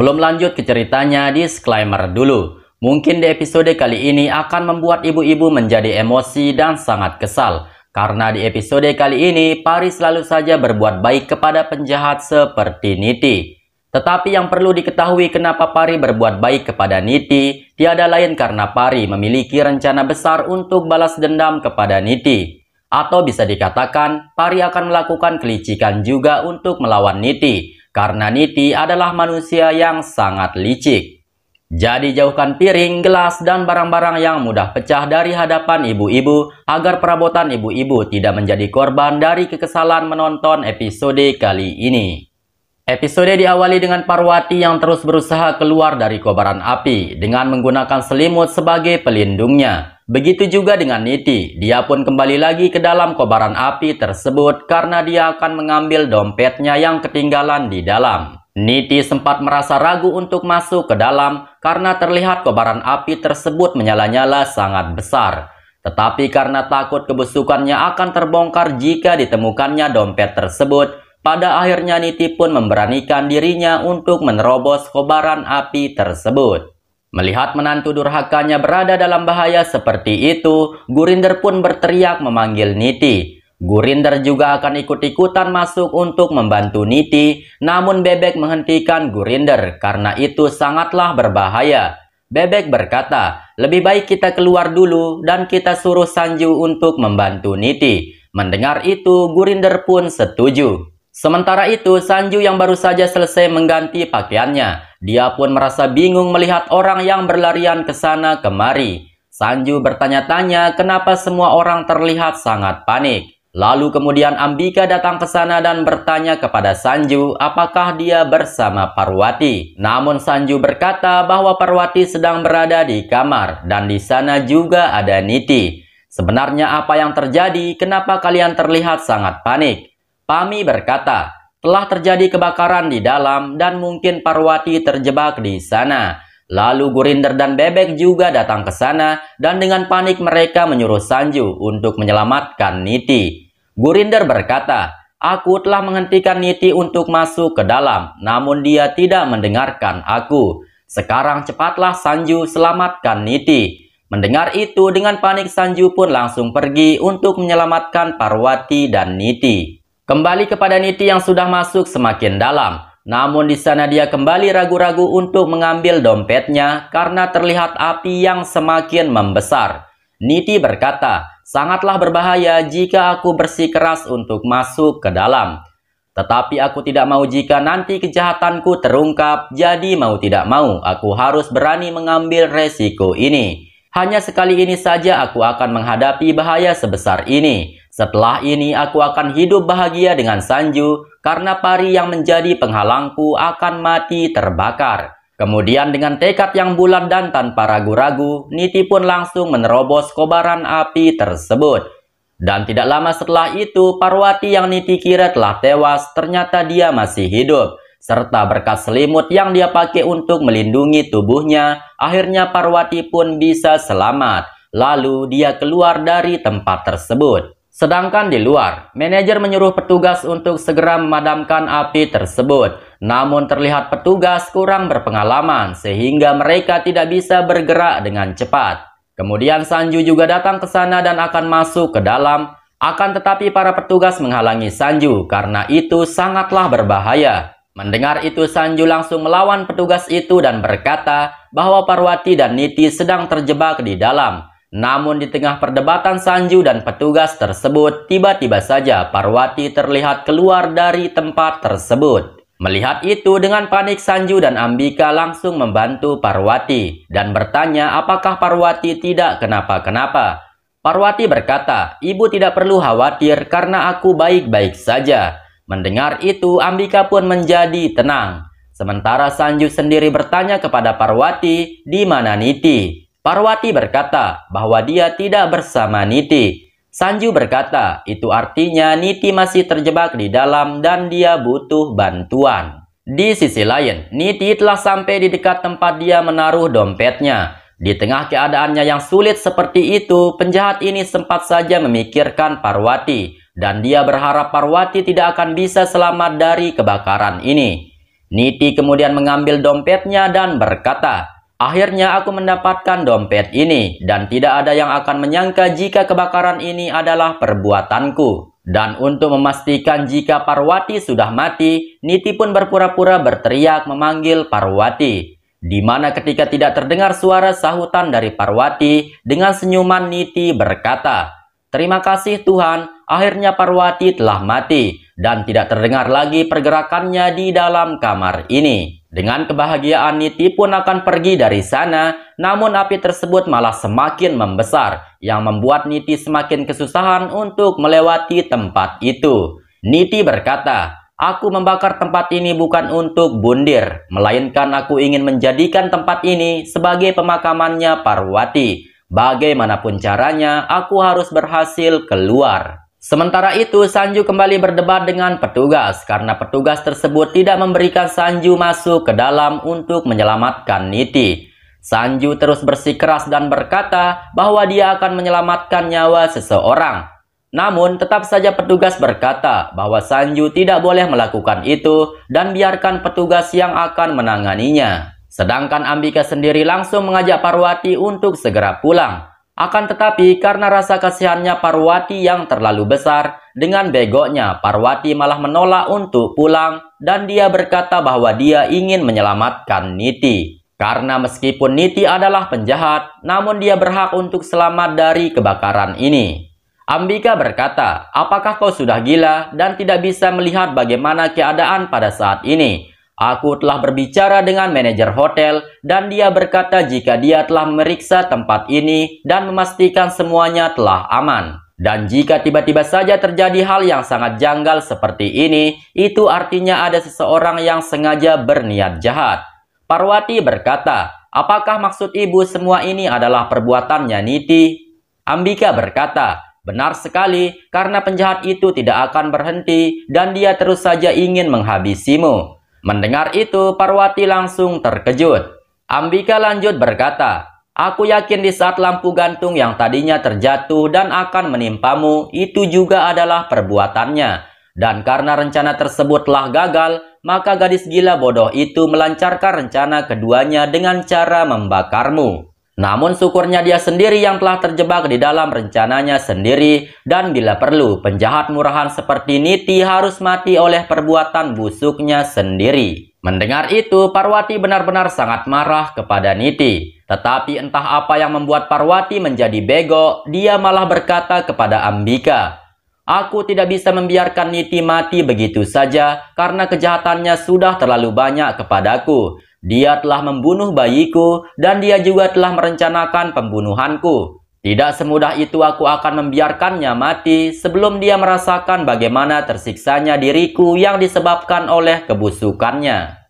Sebelum lanjut ke ceritanya, disclaimer dulu. Mungkin di episode kali ini akan membuat ibu-ibu menjadi emosi dan sangat kesal. Karena di episode kali ini, Pari selalu saja berbuat baik kepada penjahat seperti Niti. Tetapi yang perlu diketahui kenapa Pari berbuat baik kepada Niti, tiada lain karena Pari memiliki rencana besar untuk balas dendam kepada Niti. Atau bisa dikatakan, Pari akan melakukan kelicikan juga untuk melawan Niti, karena Niti adalah manusia yang sangat licik. Jadi jauhkan piring, gelas, dan barang-barang yang mudah pecah dari hadapan ibu-ibu agar perabotan ibu-ibu tidak menjadi korban dari kekesalan menonton episode kali ini. Episode diawali dengan Parwati yang terus berusaha keluar dari kobaran api dengan menggunakan selimut sebagai pelindungnya. Begitu juga dengan Niti, dia pun kembali lagi ke dalam kobaran api tersebut karena dia akan mengambil dompetnya yang ketinggalan di dalam. Niti sempat merasa ragu untuk masuk ke dalam karena terlihat kobaran api tersebut menyala-nyala sangat besar. Tetapi karena takut kebusukannya akan terbongkar jika ditemukannya dompet tersebut, pada akhirnya Niti pun memberanikan dirinya untuk menerobos kobaran api tersebut. Melihat menantu durhakanya berada dalam bahaya seperti itu, Gurinder pun berteriak memanggil Niti. Gurinder juga akan ikut-ikutan masuk untuk membantu Niti, namun Bebek menghentikan Gurinder karena itu sangatlah berbahaya. Bebek berkata, lebih baik kita keluar dulu dan kita suruh Sanju untuk membantu Niti. Mendengar itu, Gurinder pun setuju. Sementara itu, Sanju yang baru saja selesai mengganti pakaiannya, dia pun merasa bingung melihat orang yang berlarian ke sana kemari. Sanju bertanya-tanya kenapa semua orang terlihat sangat panik. Lalu kemudian Ambika datang ke sana dan bertanya kepada Sanju apakah dia bersama Parwati. Namun Sanju berkata bahwa Parwati sedang berada di kamar dan di sana juga ada Niti. Sebenarnya apa yang terjadi? Kenapa kalian terlihat sangat panik? Pami berkata, telah terjadi kebakaran di dalam dan mungkin Parwati terjebak di sana. Lalu Gurinder dan Bebek juga datang ke sana dan dengan panik mereka menyuruh Sanju untuk menyelamatkan Niti. Gurinder berkata, Aku telah menghentikan Niti untuk masuk ke dalam, namun dia tidak mendengarkan aku. Sekarang cepatlah Sanju selamatkan Niti. Mendengar itu dengan panik Sanju pun langsung pergi untuk menyelamatkan Parwati dan Niti. Kembali kepada niti yang sudah masuk semakin dalam. Namun di sana dia kembali ragu-ragu untuk mengambil dompetnya karena terlihat api yang semakin membesar. Niti berkata, sangatlah berbahaya jika aku bersikeras untuk masuk ke dalam. Tetapi aku tidak mau jika nanti kejahatanku terungkap, jadi mau tidak mau aku harus berani mengambil resiko ini. Hanya sekali ini saja aku akan menghadapi bahaya sebesar ini. Setelah ini aku akan hidup bahagia dengan Sanju karena pari yang menjadi penghalangku akan mati terbakar. Kemudian dengan tekad yang bulat dan tanpa ragu-ragu, Niti pun langsung menerobos kobaran api tersebut. Dan tidak lama setelah itu, Parwati yang Niti kira telah tewas, ternyata dia masih hidup serta berkas selimut yang dia pakai untuk melindungi tubuhnya, akhirnya Parwati pun bisa selamat. Lalu dia keluar dari tempat tersebut. Sedangkan di luar, manajer menyuruh petugas untuk segera memadamkan api tersebut. Namun terlihat petugas kurang berpengalaman sehingga mereka tidak bisa bergerak dengan cepat. Kemudian Sanju juga datang ke sana dan akan masuk ke dalam. Akan tetapi para petugas menghalangi Sanju karena itu sangatlah berbahaya. Mendengar itu Sanju langsung melawan petugas itu dan berkata bahwa Parwati dan Niti sedang terjebak di dalam. Namun di tengah perdebatan Sanju dan petugas tersebut, tiba-tiba saja Parwati terlihat keluar dari tempat tersebut. Melihat itu dengan panik Sanju dan Ambika langsung membantu Parwati dan bertanya apakah Parwati tidak kenapa-kenapa. Parwati berkata, ibu tidak perlu khawatir karena aku baik-baik saja. Mendengar itu, Ambika pun menjadi tenang. Sementara Sanju sendiri bertanya kepada Parwati, di mana Niti? Parwati berkata bahwa dia tidak bersama Niti. Sanju berkata, itu artinya Niti masih terjebak di dalam dan dia butuh bantuan. Di sisi lain, Niti telah sampai di dekat tempat dia menaruh dompetnya. Di tengah keadaannya yang sulit seperti itu, penjahat ini sempat saja memikirkan Parwati dan dia berharap Parwati tidak akan bisa selamat dari kebakaran ini. Niti kemudian mengambil dompetnya dan berkata, Akhirnya aku mendapatkan dompet ini dan tidak ada yang akan menyangka jika kebakaran ini adalah perbuatanku. Dan untuk memastikan jika Parwati sudah mati, Niti pun berpura-pura berteriak memanggil Parwati. Di mana ketika tidak terdengar suara sahutan dari Parwati, dengan senyuman Niti berkata, Terima kasih Tuhan, Akhirnya Parwati telah mati dan tidak terdengar lagi pergerakannya di dalam kamar ini. Dengan kebahagiaan Niti pun akan pergi dari sana, namun api tersebut malah semakin membesar yang membuat Niti semakin kesusahan untuk melewati tempat itu. Niti berkata, Aku membakar tempat ini bukan untuk bundir, melainkan aku ingin menjadikan tempat ini sebagai pemakamannya Parwati. Bagaimanapun caranya, aku harus berhasil keluar. Sementara itu, Sanju kembali berdebat dengan petugas karena petugas tersebut tidak memberikan Sanju masuk ke dalam untuk menyelamatkan Niti. Sanju terus bersikeras dan berkata bahwa dia akan menyelamatkan nyawa seseorang. Namun, tetap saja petugas berkata bahwa Sanju tidak boleh melakukan itu dan biarkan petugas yang akan menanganinya. Sedangkan Ambika sendiri langsung mengajak Parwati untuk segera pulang. Akan tetapi karena rasa kasihannya Parwati yang terlalu besar, dengan begoknya Parwati malah menolak untuk pulang dan dia berkata bahwa dia ingin menyelamatkan Niti. Karena meskipun Niti adalah penjahat, namun dia berhak untuk selamat dari kebakaran ini. Ambika berkata, apakah kau sudah gila dan tidak bisa melihat bagaimana keadaan pada saat ini? Aku telah berbicara dengan manajer hotel dan dia berkata jika dia telah memeriksa tempat ini dan memastikan semuanya telah aman. Dan jika tiba-tiba saja terjadi hal yang sangat janggal seperti ini, itu artinya ada seseorang yang sengaja berniat jahat. Parwati berkata, apakah maksud ibu semua ini adalah perbuatannya Niti? Ambika berkata, Benar sekali, karena penjahat itu tidak akan berhenti dan dia terus saja ingin menghabisimu. Mendengar itu, Parwati langsung terkejut. Ambika lanjut berkata, Aku yakin di saat lampu gantung yang tadinya terjatuh dan akan menimpamu, itu juga adalah perbuatannya. Dan karena rencana tersebut telah gagal, maka gadis gila bodoh itu melancarkan rencana keduanya dengan cara membakarmu. Namun syukurnya dia sendiri yang telah terjebak di dalam rencananya sendiri dan bila perlu penjahat murahan seperti Niti harus mati oleh perbuatan busuknya sendiri. Mendengar itu Parwati benar-benar sangat marah kepada Niti. Tetapi entah apa yang membuat Parwati menjadi bego, dia malah berkata kepada Ambika, Aku tidak bisa membiarkan Niti mati begitu saja karena kejahatannya sudah terlalu banyak kepadaku. Dia telah membunuh bayiku dan dia juga telah merencanakan pembunuhanku. Tidak semudah itu aku akan membiarkannya mati sebelum dia merasakan bagaimana tersiksanya diriku yang disebabkan oleh kebusukannya.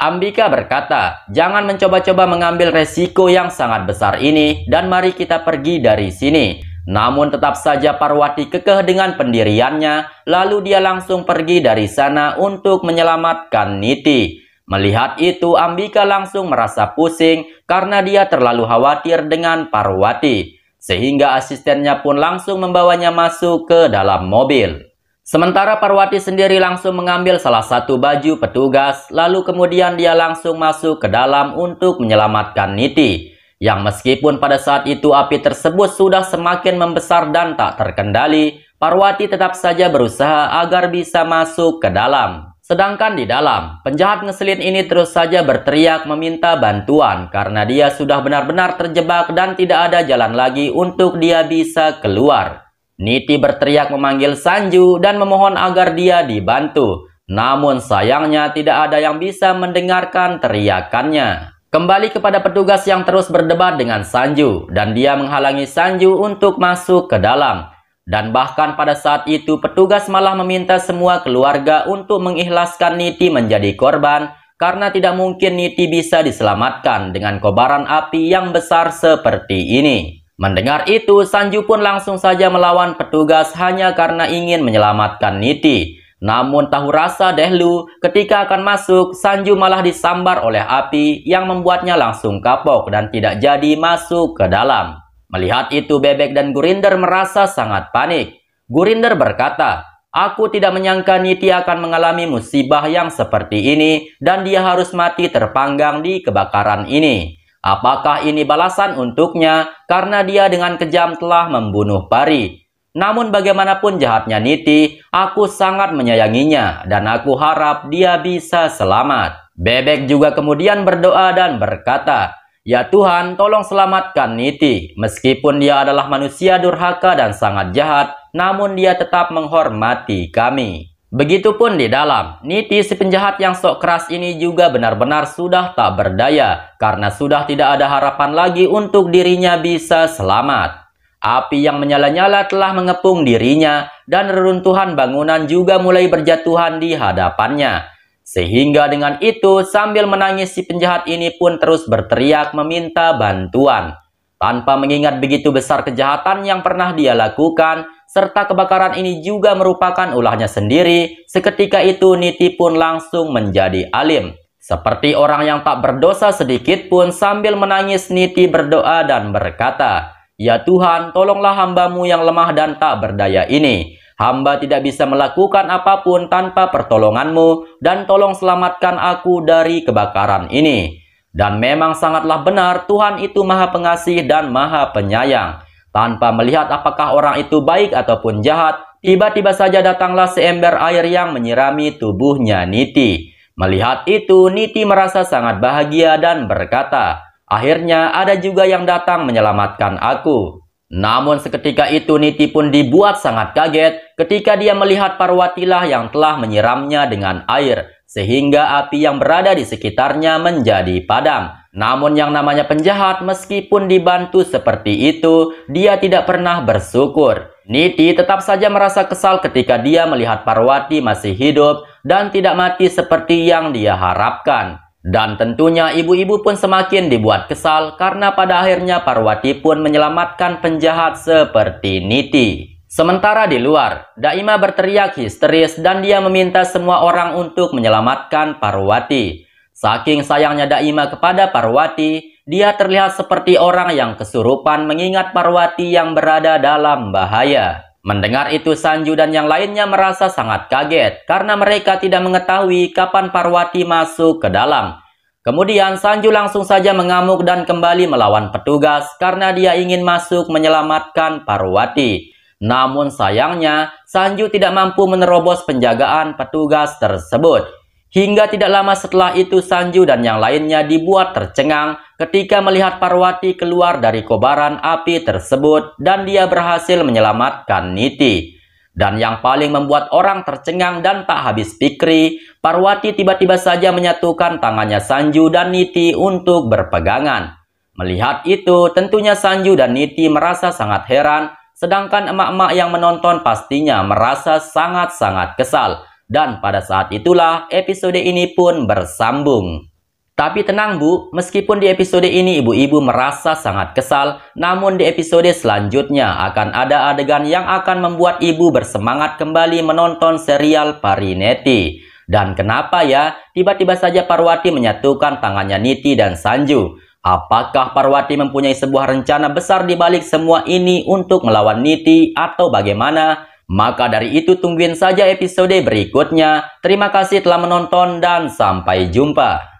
Ambika berkata, jangan mencoba-coba mengambil resiko yang sangat besar ini dan mari kita pergi dari sini. Namun tetap saja Parwati kekeh dengan pendiriannya, lalu dia langsung pergi dari sana untuk menyelamatkan Niti. Melihat itu, Ambika langsung merasa pusing karena dia terlalu khawatir dengan Parwati, sehingga asistennya pun langsung membawanya masuk ke dalam mobil. Sementara Parwati sendiri langsung mengambil salah satu baju petugas, lalu kemudian dia langsung masuk ke dalam untuk menyelamatkan Niti, yang meskipun pada saat itu api tersebut sudah semakin membesar dan tak terkendali, Parwati tetap saja berusaha agar bisa masuk ke dalam. Sedangkan di dalam, penjahat ngeselin ini terus saja berteriak meminta bantuan karena dia sudah benar-benar terjebak dan tidak ada jalan lagi untuk dia bisa keluar. Niti berteriak memanggil Sanju dan memohon agar dia dibantu. Namun sayangnya tidak ada yang bisa mendengarkan teriakannya. Kembali kepada petugas yang terus berdebat dengan Sanju dan dia menghalangi Sanju untuk masuk ke dalam. Dan bahkan pada saat itu petugas malah meminta semua keluarga untuk mengikhlaskan Niti menjadi korban karena tidak mungkin Niti bisa diselamatkan dengan kobaran api yang besar seperti ini. Mendengar itu, Sanju pun langsung saja melawan petugas hanya karena ingin menyelamatkan Niti. Namun tahu rasa Dehlu ketika akan masuk, Sanju malah disambar oleh api yang membuatnya langsung kapok dan tidak jadi masuk ke dalam. Melihat itu Bebek dan Gurinder merasa sangat panik. Gurinder berkata, Aku tidak menyangka Niti akan mengalami musibah yang seperti ini dan dia harus mati terpanggang di kebakaran ini. Apakah ini balasan untuknya karena dia dengan kejam telah membunuh Pari? Namun bagaimanapun jahatnya Niti, aku sangat menyayanginya dan aku harap dia bisa selamat. Bebek juga kemudian berdoa dan berkata, Ya Tuhan, tolong selamatkan Niti. Meskipun dia adalah manusia durhaka dan sangat jahat, namun dia tetap menghormati kami. Begitupun di dalam, Niti si penjahat yang sok keras ini juga benar-benar sudah tak berdaya karena sudah tidak ada harapan lagi untuk dirinya bisa selamat. Api yang menyala-nyala telah mengepung dirinya dan reruntuhan bangunan juga mulai berjatuhan di hadapannya sehingga dengan itu sambil menangis si penjahat ini pun terus berteriak meminta bantuan. Tanpa mengingat begitu besar kejahatan yang pernah dia lakukan, serta kebakaran ini juga merupakan ulahnya sendiri, seketika itu Niti pun langsung menjadi alim. Seperti orang yang tak berdosa sedikit pun sambil menangis Niti berdoa dan berkata, Ya Tuhan, tolonglah hambamu yang lemah dan tak berdaya ini. Hamba tidak bisa melakukan apapun tanpa pertolonganmu dan tolong selamatkan aku dari kebakaran ini. Dan memang sangatlah benar Tuhan itu maha pengasih dan maha penyayang. Tanpa melihat apakah orang itu baik ataupun jahat, tiba-tiba saja datanglah seember air yang menyirami tubuhnya Niti. Melihat itu, Niti merasa sangat bahagia dan berkata, Akhirnya ada juga yang datang menyelamatkan aku. Namun seketika itu Niti pun dibuat sangat kaget ketika dia melihat Parwatilah yang telah menyiramnya dengan air sehingga api yang berada di sekitarnya menjadi padam. Namun yang namanya penjahat meskipun dibantu seperti itu, dia tidak pernah bersyukur. Niti tetap saja merasa kesal ketika dia melihat Parwati masih hidup dan tidak mati seperti yang dia harapkan. Dan tentunya ibu-ibu pun semakin dibuat kesal karena pada akhirnya Parwati pun menyelamatkan penjahat seperti Niti. Sementara di luar, Daima berteriak histeris dan dia meminta semua orang untuk menyelamatkan Parwati. Saking sayangnya Daima kepada Parwati, dia terlihat seperti orang yang kesurupan mengingat Parwati yang berada dalam bahaya. Mendengar itu Sanju dan yang lainnya merasa sangat kaget karena mereka tidak mengetahui kapan Parwati masuk ke dalam. Kemudian Sanju langsung saja mengamuk dan kembali melawan petugas karena dia ingin masuk menyelamatkan Parwati. Namun sayangnya Sanju tidak mampu menerobos penjagaan petugas tersebut. Hingga tidak lama setelah itu Sanju dan yang lainnya dibuat tercengang ketika melihat Parwati keluar dari kobaran api tersebut dan dia berhasil menyelamatkan Niti. Dan yang paling membuat orang tercengang dan tak habis pikir, Parwati tiba-tiba saja menyatukan tangannya Sanju dan Niti untuk berpegangan. Melihat itu, tentunya Sanju dan Niti merasa sangat heran, sedangkan emak-emak yang menonton pastinya merasa sangat-sangat kesal dan pada saat itulah episode ini pun bersambung. Tapi tenang Bu, meskipun di episode ini ibu-ibu merasa sangat kesal, namun di episode selanjutnya akan ada adegan yang akan membuat ibu bersemangat kembali menonton serial Parineti. Dan kenapa ya, tiba-tiba saja Parwati menyatukan tangannya Niti dan Sanju. Apakah Parwati mempunyai sebuah rencana besar di balik semua ini untuk melawan Niti atau bagaimana? Maka dari itu tungguin saja episode berikutnya. Terima kasih telah menonton dan sampai jumpa.